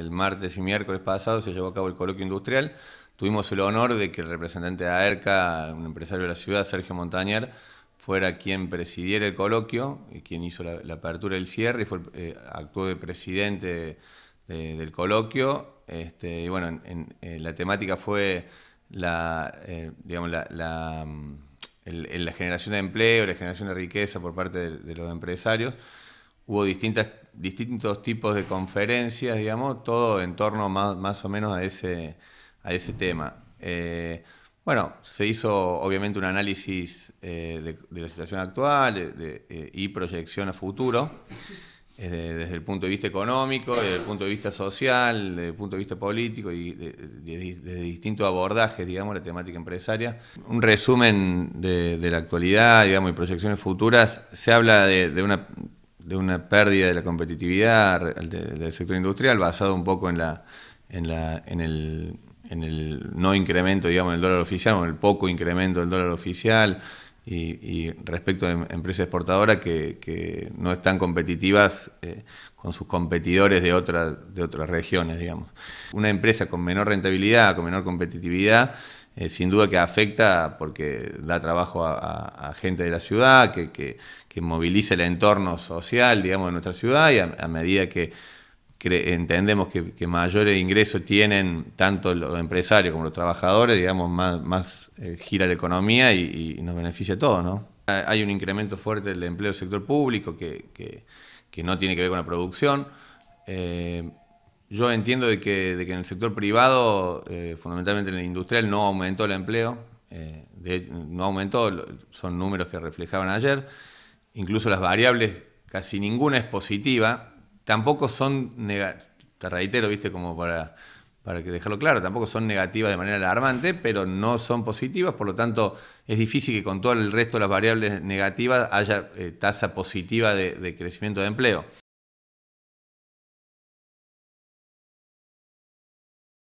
El martes y miércoles pasado se llevó a cabo el coloquio industrial. Tuvimos el honor de que el representante de AERCA, un empresario de la ciudad, Sergio Montañer, fuera quien presidiera el coloquio, y quien hizo la, apertura del cierre, y eh, actuó de presidente del coloquio. Este, y bueno, eh, la temática fue la, eh, digamos, mm, la, generación de empleo, la generación de riqueza por parte de los empresarios. Hubo distintas distintos tipos de conferencias, digamos, todo en torno más, o menos a ese, a ese tema. Eh, bueno, se hizo obviamente un análisis eh, de, la situación actual eh, y proyección a futuro, desde el punto de vista económico, desde el punto de vista social, desde el punto de vista político y desde distintos abordajes, digamos, la temática empresaria. Un resumen de, la actualidad, digamos, y proyecciones futuras, se habla de, una, de una pérdida de la competitividad del, sector industrial basado un poco en, la, en, la, en, el, en el no incremento, digamos, del dólar oficial o en el poco incremento del dólar oficial. Y, respecto a em, empresas exportadoras que, no están competitivas eh, con sus competidores de, de otras regiones, digamos. Una empresa con menor rentabilidad, con menor competitividad, eh, sin duda que afecta porque da trabajo a, gente de la ciudad, que, que, moviliza el entorno social, digamos, de nuestra ciudad y a, medida que entendemos que, mayores ingresos tienen tanto los empresarios como los trabajadores, digamos, más, eh, gira la economía y, nos beneficia a todos, ¿no? Hay un incremento fuerte del empleo del sector público que, no tiene que ver con la producción. Eh, yo entiendo de que, en el sector privado, eh, fundamentalmente en el industrial, no aumentó el empleo, eh, no aumentó, son números que reflejaban ayer, incluso las variables, casi ninguna es positiva, tampoco son negativas, te reitero, viste, como para, para que dejarlo claro, tampoco son negativas de manera alarmante, pero no son positivas, por lo tanto es difícil que con todo el resto de las variables negativas haya eh, tasa positiva de crecimiento de empleo.